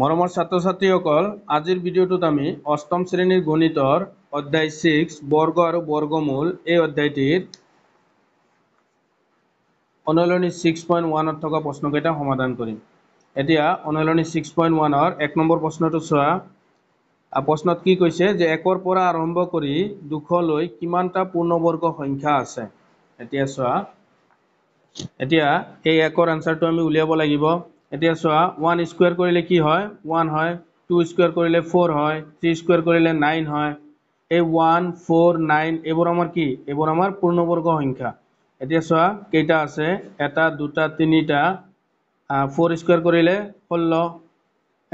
মৰমৰ ছাত্ৰ ছাত্ৰীসকল আজিৰ ভিডিঅ'টোত আমি অষ্টম শ্ৰেণীৰ গণিতৰ অধ্যায় ছিক্স বৰ্গ আৰু বৰ্গমূল এই অধ্যায়টিৰ অনলনী ছিক্স পইণ্ট ওৱানত থকা প্ৰশ্নকেইটা সমাধান কৰিম এতিয়া অনলনী ছিক্স পইণ্ট ওৱানৰ এক নম্বৰ প্ৰশ্নটো চোৱা প্ৰশ্নত কি কৈছে যে একৰ পৰা আৰম্ভ কৰি দুশলৈ কিমানটা পূৰ্ণবৰ্গ সংখ্যা আছে এতিয়া চোৱা এতিয়া সেই একৰ আনচাৰটো আমি উলিয়াব লাগিব এতিয়া চোৱা ওৱান স্কুৱেৰ কৰিলে কি হয় ওৱান হয় টু স্কুৱেৰ কৰিলে ফ'ৰ হয় থ্ৰী স্কুৱেৰ কৰিলে নাইন হয় এই ওৱান ফ'ৰ নাইন এইবোৰ আমাৰ কি এইবোৰ আমাৰ পূৰ্ণবৰ্গ সংখ্যা এতিয়া চোৱা কেইটা আছে এটা দুটা তিনিটা ফ'ৰ স্কুৱেৰ কৰিলে ষোল্ল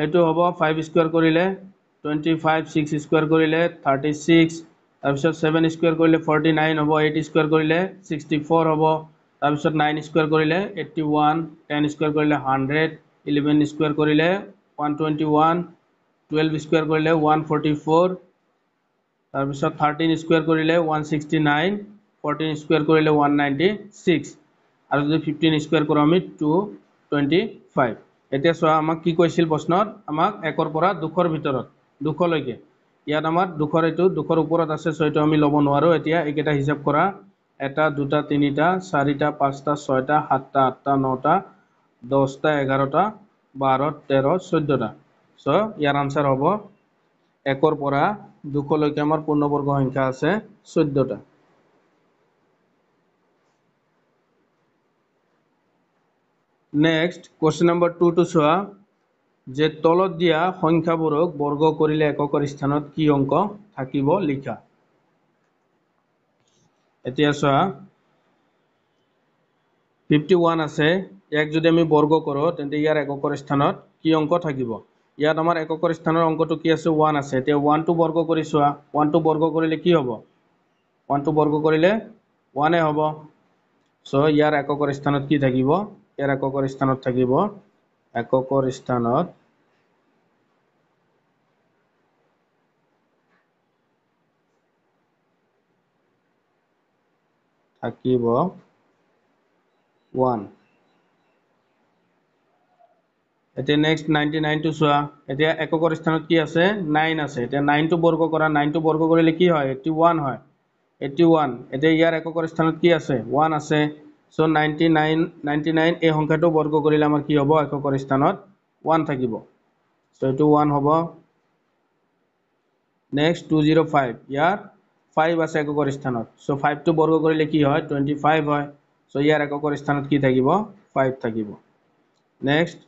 এইটো হ'ব ফাইভ স্কুৱেৰ কৰিলে টুৱেণ্টি ফাইভ ছিক্স স্কুৱেৰ কৰিলে থাৰ্টি ছিক্স তাৰপিছত ছেভেন স্কুৱেৰ কৰিলে ফৰ্টি নাইন হ'ব এইট স্কুৱেৰ কৰিলে ছিক্সটি ফ'ৰ হ'ব তাৰপিছত নাইন স্কোৱাৰ কৰিলে এইটি ওৱান টেন স্কুৱেৰ কৰিলে হাণ্ড্ৰেড ইলেভেন স্কুৱেৰ কৰিলে one twenty one twelve square কৰিলে ওৱান ফৰ্টি ফ'ৰ তাৰপিছত থাৰ্টিন স্কুৱেৰ কৰিলে one sixty nine fourteen square কৰিলে ওৱান নাইণ্টি ছিক্স আৰু যদি ফিফটিন স্কুৱেৰ কৰোঁ আমি টু টুৱেণ্টি ফাইভ এতিয়া চোৱা আমাক কি কৈছিল প্ৰশ্নত আমাক একৰ পৰা দুশৰ ভিতৰত দুশলৈকে ইয়াত আমাৰ দুশৰ এইটো দুখৰ ওপৰত আছে চ' আমি ল'ব নোৱাৰোঁ এতিয়া এইকেইটা হিচাপ কৰা এটা দুটা তিনিটা চাৰিটা পাঁচটা ছয়টা সাতটা আঠটা নটা দহটা এঘাৰটা বাৰ তেৰ চৈধ্যটা চ' ইয়াৰ আনচাৰ হ'ব একৰ পৰা দুশলৈকে আমাৰ পূৰ্ণবৰ্গ সংখ্যা আছে চৈধ্যটা নেক্সট কুৱেশ্যন নম্বৰ টুটো চোৱা যে তলত দিয়া সংখ্যাবোৰক বৰ্গ কৰিলে এককৰ স্থানত কি অংক থাকিব লিখা এতিয়া চোৱা ফিফটি ওৱান আছে ইয়াক যদি আমি বৰ্গ কৰোঁ তেন্তে ইয়াৰ এককৰ স্থানত কি অংক থাকিব ইয়াত আমাৰ এককৰ স্থানৰ অংকটো কি আছে ওৱান আছে এতিয়া ওৱানটো বৰ্গ কৰি চোৱা ওৱানটো বৰ্গ কৰিলে কি হ'ব ওৱানটো বৰ্গ কৰিলে ওৱানে হ'ব চ' ইয়াৰ এককৰ স্থানত কি থাকিব ইয়াৰ এককৰ স্থানত থাকিব এককৰ স্থানত থাকিব ওৱান এতিয়া নেক্সট নাইণ্টি নাইনটো চোৱা এতিয়া এককৰ স্থানত কি আছে নাইন আছে এতিয়া নাইনটো বৰ্গ কৰা নাইনটো বৰ্গ কৰিলে কি হয় এইটটি ওৱান হয় এইটটি ওৱান এতিয়া ইয়াৰ এককৰ স্থানত কি আছে ওৱান আছে so' ninety nine ninety nine এই সংখ্যাটো বৰ্গ কৰিলে আমাৰ কি হ'ব এককৰ স্থানত ওৱান থাকিব চ' এইটো ওৱান হ'ব নেক্সট টু জিৰ' ফাইভ ইয়াৰ ফাইভ আছে এককৰ স্থানত চ' ফাইভটো বৰ্গ কৰিলে কি হয় টুৱেণ্টি ফাইভ হয় চ' ইয়াৰ এককৰ স্থানত কি থাকিব ফাইভ থাকিব নেক্সট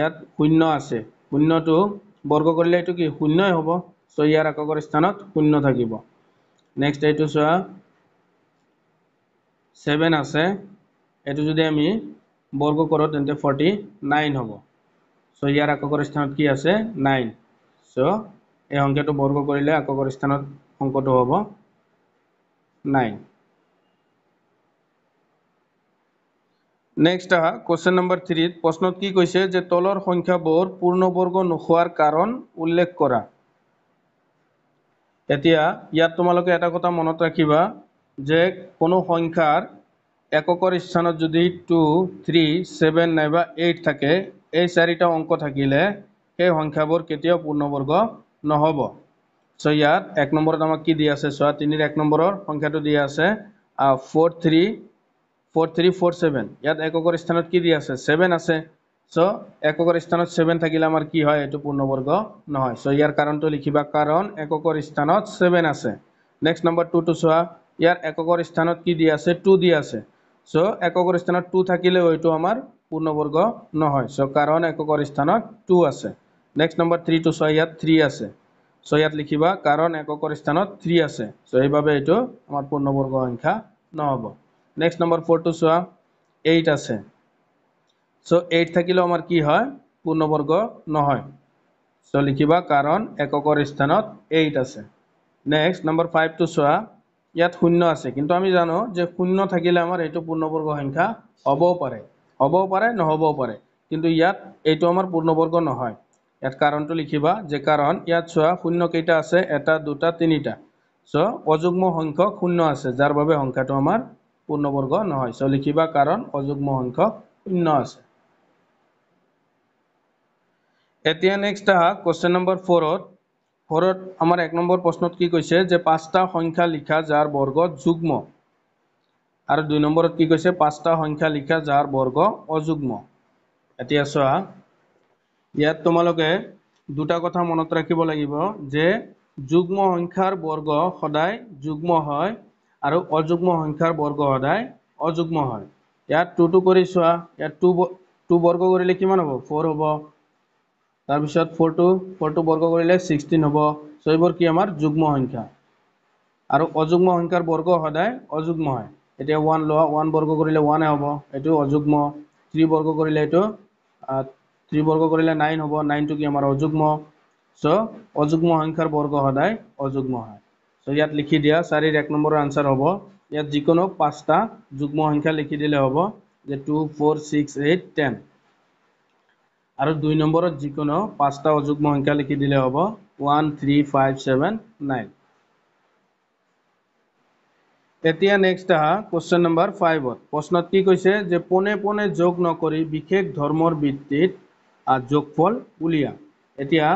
ইয়াত শূন্য আছে শূন্যটো বৰ্গ কৰিলে এইটো কি শূন্যই হ'ব চ' ইয়াৰ এককৰ স্থানত শূন্য থাকিব নেক্সট এইটো চোৱা ছেভেন আছে এইটো যদি আমি বৰ্গ কৰোঁ তেন্তে ফৰ্টি নাইন হ'ব চ' ইয়াৰ এককৰ স্থানত কি আছে নাইন চ' এই সংখ্যাটো বৰ্গ কৰিলে এককৰ স্থানত অংকটো হ'ব নাই নেক্সট আহা কুৱেশ্যন নম্বৰ থ্ৰীত প্ৰশ্নত কি কৈছে যে তলৰ সংখ্যাবোৰ পূৰ্ণবৰ্গ নোহোৱাৰ কাৰণ উল্লেখ কৰা এতিয়া ইয়াত তোমালোকে এটা কথা মনত ৰাখিবা যে কোনো সংখ্যাৰ এককৰ স্থানত যদি টু থ্ৰী ছেভেন নাইবা এইট থাকে এই চাৰিটা অংক থাকিলে সেই সংখ্যাবোৰ কেতিয়াও পূৰ্ণবৰ্গ নহ'ব সো ইয়াত এক নম্বৰত আমাক কি দি আছে চোৱা তিনিৰ এক নম্বৰৰ সংখ্যাটো দি আছে four three four three four seven ইয়াত এককৰ স্থানত কি দি আছে ছেভেন আছে চ' এককৰ স্থানত ছেভেন থাকিলে আমাৰ কি হয় এইটো পূৰ্ণবৰ্গ নহয় চ' ইয়াৰ কাৰণটো লিখিবা কাৰণ এককৰ স্থানত ছেভেন আছে নেক্সট নম্বৰ টুটো চোৱা ইয়াৰ এককৰ স্থানত কি দি আছে টু দি আছে চ' এককৰ স্থানত টু থাকিলেও এইটো আমাৰ পূৰ্ণবৰ্গ নহয় চ' কাৰণ এককৰ স্থানত টু আছে নেক্সট নম্বৰ থ্ৰীটো চোৱা ইয়াত থ্ৰী আছে সো ইয়াত লিখিবা কারণ এককর স্থানত থ্রি আছে সো এইভাবে এই আমার পূর্ণবর্গ সংখ্যা নহব নেক্সট নম্বর ফোর টু চা এইট আছে সো এইট থাকলে আমার কি হয় পূর্ণবর্গ নহয় সো লিখিবা কারণ এককর স্থানত এইট আছে নেক্সট নম্বর ফাইভ টু চা ইয়াত শূন্য আছে কিন্তু আমি জানো যে শূন্য থাকিলে আমার এই পূর্ণবর্গ সংখ্যা হবও পারে হবও পারে নহবও পারে কিন্তু ইয়াত এই আমার পূর্ণবর্গ নহয় ইয়াত কাৰণটো লিখিবা যে কাৰণ ইয়াত চোৱা শূন্য কেইটা আছে এটা দুটা তিনিটা চ' অযুগ্ম সংখ্যক শূন্য আছে যাৰ বাবে সংখ্যাটো আমাৰ পূৰ্ণবৰ্গ নহয় চ' লিখিবা কাৰণ অযুগ্ম সংখ্যক শূন্য আছে এতিয়া নেক্সট আহা কুৱেশ্যন নম্বৰ ফ'ৰত ফ'ৰত আমাৰ এক নম্বৰ প্ৰশ্নত কি কৈছে যে পাঁচটা সংখ্যা লিখা যাৰ বৰ্গ যুগ্ম আৰু দুই নম্বৰত কি কৈছে পাঁচটা সংখ্যা লিখা যাৰ বৰ্গ অযুগ্ম এতিয়া চোৱা ইয়াত তোমালোকে দুটা কথা মনত ৰাখিব লাগিব যে যুগ্ম সংখ্যাৰ বৰ্গ সদায় যুগ্ম হয় আৰু অযুগ্ম সংখ্যাৰ বৰ্গ সদায় অযুগ্ম হয় ইয়াত টু টু কৰি চোৱা ইয়াত টু টু বৰ্গ কৰিলে কিমান হব ফ'ৰ হব তাৰপিছত ফ'ৰ টু ফ'ৰ টু বৰ্গ কৰিলে ছিক্সটিন হব সেইবৰ কি আমাৰ যুগ্ম সংখ্যা আৰু অযুগ্ম সংখ্যাৰ বৰ্গ সদায় অযুগ্ম হয় এতিয়া ওৱান লোৱা ওৱান বৰ্গ কৰিলে ওয়ানে হব এইটো অযুগ্ম থ্ৰী বৰ্গ কৰিলে এইটো থ্ৰী বৰ্গ কৰিলে নাইন হ'ব নাইনটো কি আমাৰ অযুগ্ম চ' অযুগ্ম সংখ্যাৰ বৰ্গ সদায় অযুগ্ম হয় চ' ইয়াত লিখি দিয়া চাৰিৰ এক নম্বৰৰ আনচাৰ হ'ব ইয়াত যিকোনো পাঁচটা যুগ্ম সংখ্যা লিখি দিলে হ'ব যে two four six eight ten আৰু দুই নম্বৰত যিকোনো পাঁচটা অযুগ্ম সংখ্যা লিখি দিলে হ'ব one three five seven nine এতিয়া নেক্সট আহা কুৱেশ্যন নম্বৰ ফাইভত প্ৰশ্নত কি কৈছে যে পোনে পোনে যোগ নকৰি বিশেষ ধৰ্মৰ ভিত্তিত যোগফল উলিয়া এতিয়া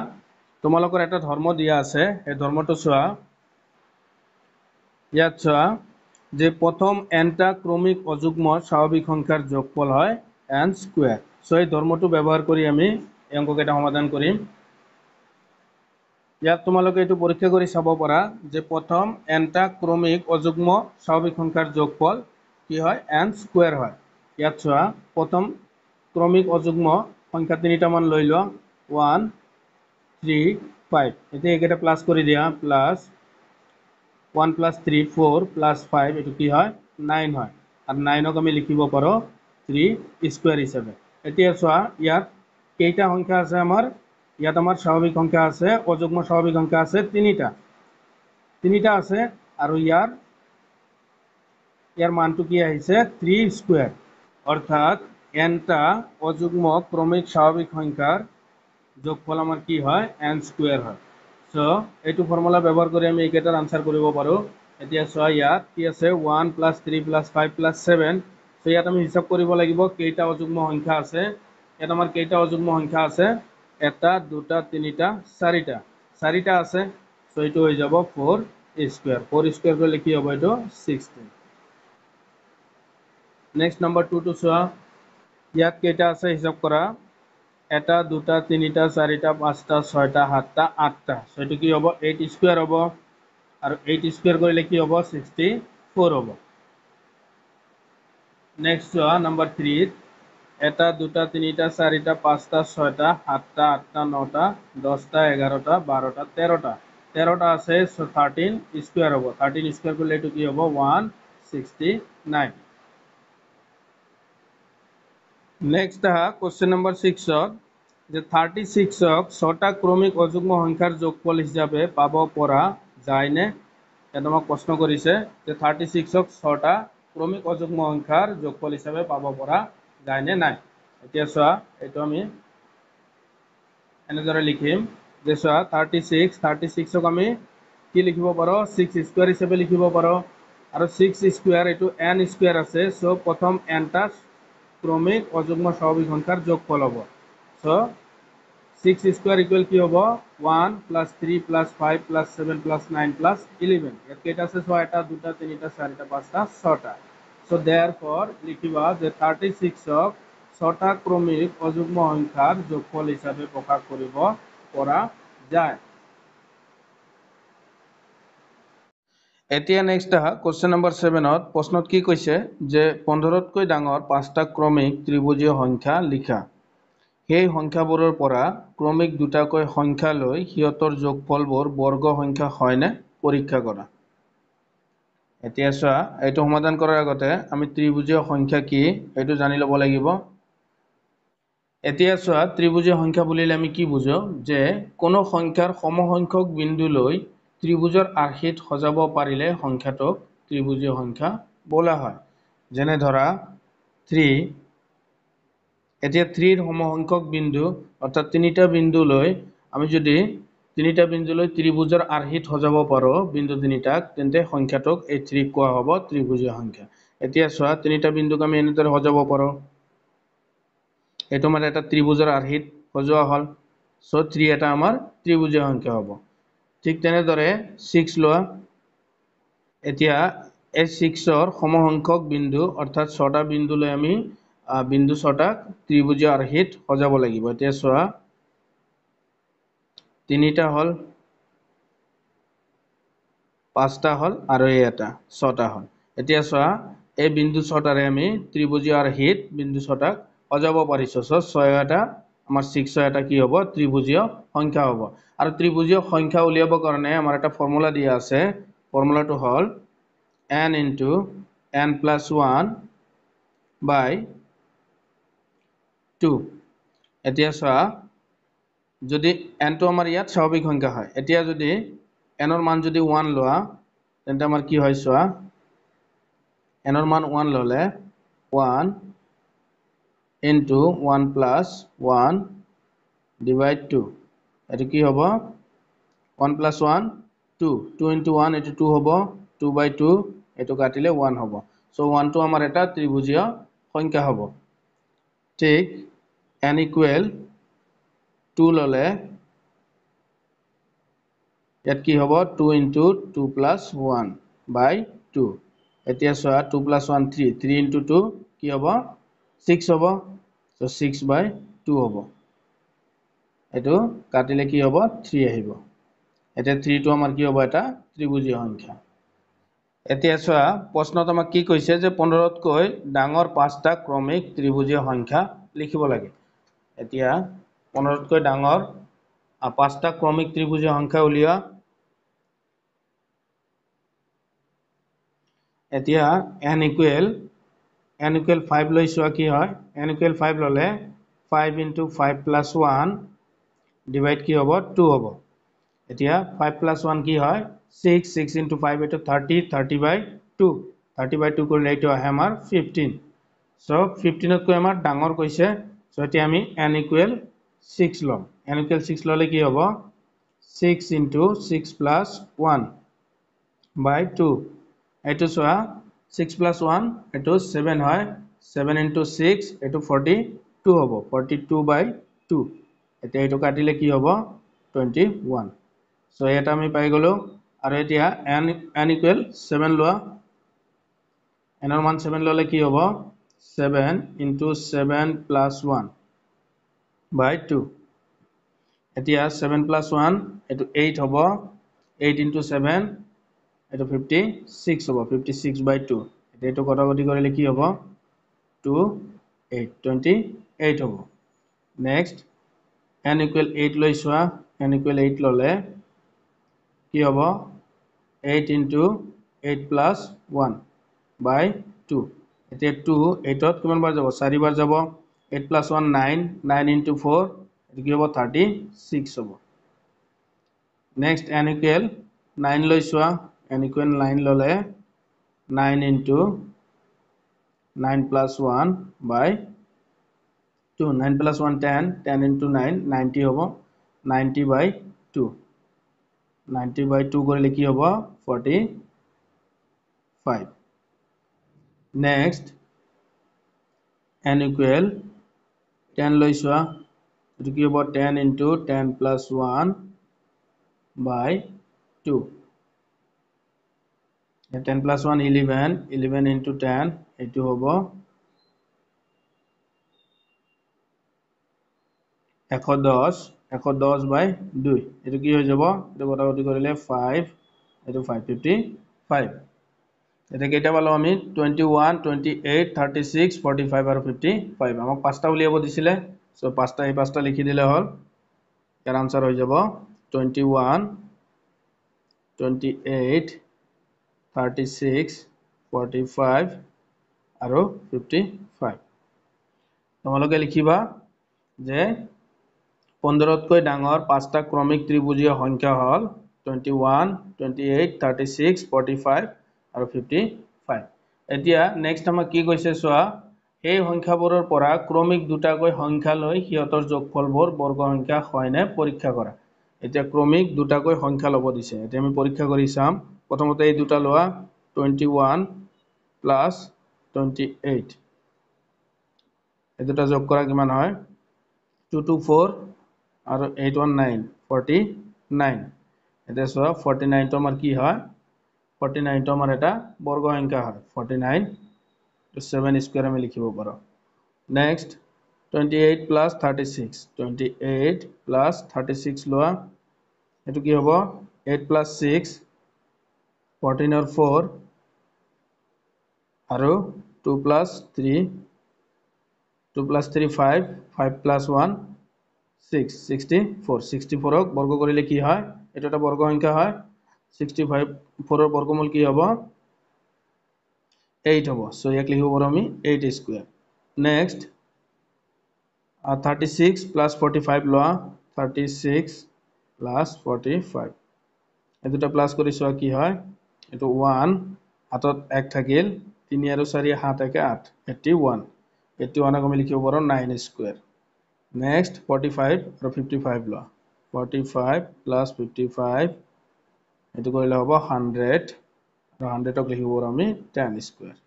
তোমালোকৰ এটা ধৰ্ম দিয়া আছে সেই ধৰ্মটো চোৱা ইয়াত চোৱা যে প্ৰথম এনটা ক্ৰমিক অযুগ্ম স্বাভাৱিক সংখ্যাৰ যোগফল হয় এন স্কুৱেৰ চ' এই ধৰ্মটো ব্যৱহাৰ কৰি আমি এই অংককেইটা সমাধান কৰিম ইয়াত তোমালোকে এইটো পৰীক্ষা কৰি চাব পাৰা যে প্ৰথম এনটা ক্ৰমিক অযুগ্ম স্বাভাৱিক সংখ্যাৰ যোগফল কি হয় এন স্কুৱেৰ হয় ইয়াত চোৱা প্ৰথম ক্ৰমিক অযুগ্ম সংখ্যা তিনিটা মান লৈ লোৱা ওৱান থ্ৰী ফাইভ এতিয়া এইকেইটা প্লাছ কৰি দিয়া plus one plus three four plus five এইটো কি হয় নাইন হয় আৰু নাইনক আমি লিখিব পাৰোঁ থ্ৰী স্কুৱেৰ হিচাপে এতিয়া চোৱা ইয়াত কেইটা সংখ্যা আছে আমাৰ ইয়াত আমাৰ স্বাভাৱিক সংখ্যা আছে অযুগ্ম স্বাভাৱিক সংখ্যা আছে তিনিটা তিনিটা আছে আৰু ইয়াৰ ইয়াৰ মানটো কি আহিছে থ্ৰী স্কুৱেৰ অৰ্থাৎ এনটা অযুগ্ম ক্রমিক স্বাভাবিক সংখ্যার যোগফল আমার কি হয় এন স্কুয়ার হয় সো এই ফর্মুলা ব্যবহার করে আমি এইকটার আনসার করব পো এটা চাই ইয়াত কি আছে one plus three plus five plus seven so ইয়াত আমি হিসাব করব লাগবে কেটা অযুগ্ম সংখ্যা আছে ইয়াত আমার কেটা অযুগ্ম সংখ্যা আছে এটা দুটা তিনটা চারিটা চারিটা আছে সো এই হয়ে যাব ফোর স্কুয়ার ফোর স্কুয়ার করলে কি হব এই sixteen next number two two চা ইয়াত কেইটা আছে হিচাপ কৰা এটা দুটা তিনিটা চাৰিটা পাঁচটা ছয়টা সাতটা আঠটা চ' কি হ'ব এইট স্কুৱেৰ হ'ব আৰু এইট স্কুৱেৰ কৰিলে কি হ'ব ছিক্সটি ফ'ৰ হ'ব নেক্সট চোৱা নাম্বাৰ থ্ৰীত এটা দুটা তিনিটা চাৰিটা পাঁচটা ছয়টা সাতটা আঠটা নটা দহটা এঘাৰটা বাৰটা তেৰটা তেৰটা আছে চ' থাৰ্টিন স্কুৱেৰ হ'ব থাৰ্টিন স্কুৱেৰ কৰিলে এইটো কি হ'ব one sixty nine next question number ছিক্সত যে থাৰ্টি ছিক্সক ছটা ক্ৰমিক অযুগ্ম সংখ্যাৰ যোগফল হিচাপে পাব পৰা যায় নে আমাক প্ৰশ্ন কৰিছে যে থাৰ্টি ছিক্সক ছটা ক্ৰমিক অযুগ্ম সংখ্যাৰ যোগফল হিচাপে পাব পৰা যায়নে নাই এতিয়া চোৱা এইটো আমি এনেদৰে লিখিম যে চোৱা থাৰ্টি ছিক্স থাৰ্টি ছিক্সক আমি কি লিখিব পাৰো ছিক্স স্কুৱেৰ হিচাপে লিখিব পাৰো আৰু ছিক্স স্কুৱেৰ এইটো এন স্কুৱেৰ আছে চ' প্ৰথম এনটা ক্রমিক অযুগ্ম স্বাভাবিক সংখ্যার যোগফল হব সো সিক্স স্কোয়ার ইকুয়াল কি হব one plus three plus five plus seven plus nine plus eleven এর কেটা আছে ছয়টা দুটা তিনটা চারিটা পাঁচটা ছটা সো দেয়ার পর লিখিবা যে থার্টি সিক্সক ছটা ক্রমিক অযুগ্ম সংখ্যার যোগফল হিসাবে প্ৰকাশ কৰিব পৰা যায় এতিয়া নেক্সট আহা কোশ্চেন নম্বৰ ছেভেনত প্ৰশ্নত কি কৈছে যে পোন্ধৰতকৈ ডাঙৰ পাঁচটা ক্ৰমিক ত্ৰিভুজীয় সংখ্যা লিখা সেই সংখ্যাবোৰৰ পৰা ক্ৰমিক দুটাকৈ সংখ্যা লৈ সিহঁতৰ যোগফলবোৰ বৰ্গ সংখ্যা হয়নে পৰীক্ষা কৰা এতিয়া চোৱা এইটো সমাধান কৰাৰ আগতে আমি ত্ৰিভুজীয় সংখ্যা কি এইটো জানি ল'ব লাগিব এতিয়া চোৱা ত্ৰিভুজীয় সংখ্যা বুলিলে আমি কি বুজোঁ যে কোনো সংখ্যাৰ সমসংখ্যক বিন্দুলৈ ত্ৰিভুজৰ আৰ্হিত সজাব পাৰিলে সংখ্যাটোক ত্ৰিভুজীয় সংখ্যা বলা হয় যেনে ধৰা থ্ৰী এতিয়া থ্ৰীৰ সমসংখ্যক বিন্দু অৰ্থাৎ তিনিটা বিন্দুলৈ আমি যদি তিনিটা বিন্দুলৈ ত্ৰিভুজৰ আৰ্হিত সজাব পাৰোঁ বিন্দু তিনিটাক তেন্তে সংখ্যাটোক এই থ্ৰীক কোৱা হ'ব ত্ৰিভুজীয় সংখ্যা এতিয়া চোৱা তিনিটা বিন্দুক আমি এনেদৰে সজাব পাৰোঁ এইটো মানে এটা ত্ৰিভুজৰ আৰ্হিত সজোৱা হ'ল চ' থ্ৰী এটা আমাৰ ত্ৰিভুজীয় সংখ্যা হ'ব ঠিক তেনেদৰে ছিক্স লোৱা এতিয়া এই ছিক্সৰ সমসংখ্যক বিন্দু অৰ্থাৎ ছটা বিন্দুলৈ আমি বিন্দু ছটাক ত্ৰিভুজীয় আৰ্হিত সজাব লাগিব এতিয়া চোৱা তিনিটা হ'ল পাঁচটা হ'ল আৰু এই এটা ছটা হ'ল এতিয়া চোৱা এই বিন্দু ছটাৰে আমি ত্ৰিভুজীয় আৰ্হিত বিন্দু ছটাক সজাব পাৰিছোঁ চ' ছয় এটা আমাৰ ছিক্সৰ এটা কি হ'ব ত্ৰিভুজীয় সংখ্যা হ'ব আৰু ত্ৰিভুজীয় সংখ্যা উলিয়াবৰ কাৰণে আমাৰ এটা ফৰ্মুলা দিয়া আছে ফৰ্মুলাটো হ'ল n into n plus one by two এতিয়া চোৱা যদি এনটো আমাৰ ইয়াত স্বাভাৱিক সংখ্যা হয় এতিয়া যদি এনৰ মান যদি ওৱান লোৱা তেন্তে আমাৰ কি হয় চোৱা এনৰ মান ওৱান ল'লে one into one plus one divide two এইটো কি হ'ব one plus one two two into one এইটো টু হ'ব টু বাই টু এইটো কাটিলে ওৱান হ'ব চ' ওৱানটো আমাৰ এটা ত্ৰিভুজীয় সংখ্যা হ'ব ঠিক এন ইকুৱেল টু ল'লে ইয়াত কি হ'ব two into two plus one by two এতিয়া চোৱা two plus one three three into two কি হ'ব ছিক্স হ'ব সো সিক্স বাই টু হ'ব এইটো কাটিলে কি হ'ব থ্ৰী আহিব এতিয়া থ্ৰীটো আমাৰ কি হ'ব এটা ত্ৰিভুজীয় সংখ্যা এতিয়া চোৱা প্ৰশ্নত আমাক কি কৈছে যে পোন্ধৰতকৈ ডাঙৰ পাঁচটা ক্ৰমিক ত্ৰিভুজীয় সংখ্যা লিখিব লাগে এতিয়া পোন্ধৰতকৈ ডাঙৰ পাঁচটা ক্ৰমিক ত্ৰিভুজীয় সংখ্যা উলিওৱা এতিয়া n equal n equal five লৈ চোৱা কি হয় এন ইকুৱেল ফাইভ ল'লে five into five plus one divide কি হ'ব টু হ'ব এতিয়া ফাইভ প্লাছ ওৱান কি হয় ছিক্স ছিক্স ইনটু ফাইভ এইটো thirty thirty by two thirty by two কৰিলে এইটো আহে আমাৰ ফিফটিন চ' ফিফটিনতকৈ আমাৰ ডাঙৰ কৈছে চ' এতিয়া আমি এন ইকুৱেল ছিক্স ল'ম এন ইকুৱেল ছিক্স ল'লে কি হ'ব six into six plus one by two এইটো চোৱা 6 প্লাস 1 এটো 7 হয় 7 ইনটু 6 এটো 42 হ'ব 42 বাই 2 এতিয়া এটো কাটিলে কি হ'ব 21 সো এটা আমি পাই গলো আৰু এতিয়া n n 7 লোৱা n ৰ মান 7 ললে কি হ'ব 7 ইনটু 7 প্লাস 1 বাই 2 এতিয়া 7 প্লাস 1 এটো 8 হ'ব 8 ইনটু 7 এইটো 56 হ'ব 56/2 এটা এটো কটাকটি কৰিলে কি হ'ব 2 8 28 হ'ব নেক্সট n 8 লৈছোৱা n 8 ললে কি হ'ব 8 into 8 1 2 এতে 2 8 ত কিমান বার যাব 4 বার যাব 8 1 9 9 into 4 এটো কি হ'ব 36 হ'ব নেক্সট n 9 লৈছোৱা एनिक्वेन लाइन लो ले nine into nine plus one by two nine plus one ten ten into nine ninety हम ninety by two ninety by two कर कि five next n equal ten লৈ চোৱা এইটো কি হ'ব ten into ten plus one ten plus one eleven eleven into ten এইটো হ'ব এশ দহ এশ দহ বাই দুই এইটো কি হৈ যাব এইটো গটাগতি কৰিলে ফাইভ এইটো ফাইভ ফিফটি ফাইভ এতিয়া কেইটা পালোঁ আমি twenty one twenty eight thirty six forty five আৰু ফিফটি ফাইভ আমাক পাঁচটা উলিয়াব দিছিলে চ' পাঁচটা এই পাঁচটা লিখি দিলে হ'ল ইয়াৰ আনচাৰ হৈ যাব twenty one twenty eight thirty আৰু ফিফটি লিখিবা যে পোন্ধৰতকৈ ডাঙৰ পাঁচটা ক্ৰমিক ত্ৰিভুজীয় সংখ্যা হ'ল টুৱেণ্টি ওৱান টুৱেণ্টি আৰু ফিফটি এতিয়া নেক্সট আমাক কি কৈছে চোৱা সেই সংখ্যাবোৰৰ পৰা ক্ৰমিক দুটাকৈ সংখ্যা লৈ সিহঁতৰ যোগফলবোৰ বৰ্গ সংখ্যা হয়নে পৰীক্ষা কৰা এতিয়া ক্ৰমিক দুটাকৈ সংখ্যা ল'ব দিছে এতিয়া আমি পৰীক্ষা কৰি চাম প্রথমতে এই দুটা লওয়া twenty one plus twenty eight এই দুটা যোগ করা কিমান হয় টু টু ফোর আর eight one nine forty nine এটা চাওয়া ফর্টি নাইনটো আমার কি হয় ফর্টি নাইনটো আমার এটা বর্গ সংখ্যা হয় ফর্টি নাইন সেভেন স্কোয়ার আমি লিখিব পারো next twenty eight plus thirty six twenty eight plus thirty six লওয়া এই কি হব এইট প্লাস সিক্স ফৰ্টিন আৰু ফ'ৰ আৰু two plus three two plus three five five plus one six sixty four sixty ফ'ৰক বৰ্গ কৰিলে কি হয় এইটো এটা বৰ্গ সংখ্যা হয় ছিক্সটি ফাইভ ফ'ৰৰ বৰ্গমূল কি হ'ব এইট হ'ব চ' ইয়াক লিখিব পাৰোঁ আমি eight square next thirty six plus forty five লোৱা thirty six plus forty five এই দুটা প্লাছ কৰি চোৱা কি হয় এইটো ওৱান হাতত এক থাকিল তিনি আৰু চাৰি সাত একে আঠ এইটি ওৱান এইটি ওৱানক আমি লিখিব পাৰোঁ nine square next forty five আৰু ফিফটি ফাইভ লোৱা forty five plus fifty five এইটো কৰিলে হ'ব হাণ্ড্ৰেড আৰু হাণ্ড্ৰেডক লিখিব পাৰোঁ আমি টেন স্কুৱেৰ